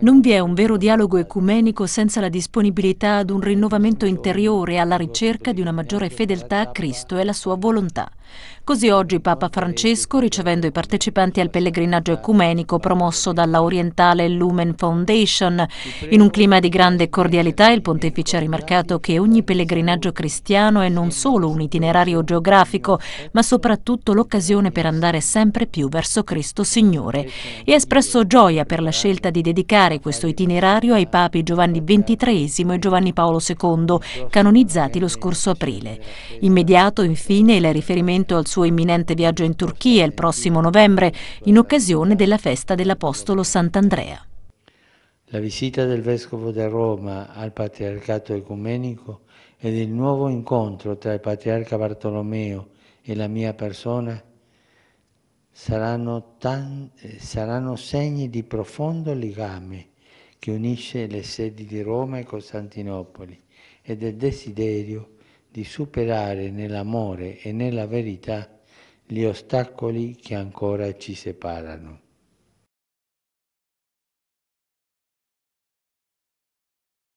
Non vi è un vero dialogo ecumenico senza la disponibilità ad un rinnovamento interiore alla ricerca di una maggiore fedeltà a Cristo e alla sua volontà. Così oggi Papa Francesco, ricevendo i partecipanti al pellegrinaggio ecumenico promosso dalla orientale Lumen Foundation, in un clima di grande cordialità il pontefice ha rimarcato che ogni pellegrinaggio cristiano è non solo un itinerario geografico, ma soprattutto l'occasione per andare sempre più verso Cristo Signore e ha espresso gioia per la scelta di dedicare dedicare questo itinerario ai papi Giovanni XXIII e Giovanni Paolo II, canonizzati lo scorso aprile. Immediato, infine, il riferimento al suo imminente viaggio in Turchia il prossimo novembre, in occasione della festa dell'Apostolo Sant'Andrea. La visita del Vescovo di Roma al Patriarcato Ecumenico ed il nuovo incontro tra il Patriarca Bartolomeo e la mia persona saranno, tanti, eh, saranno segni di profondo legame che unisce le sedi di Roma e Costantinopoli e del desiderio di superare nell'amore e nella verità gli ostacoli che ancora ci separano.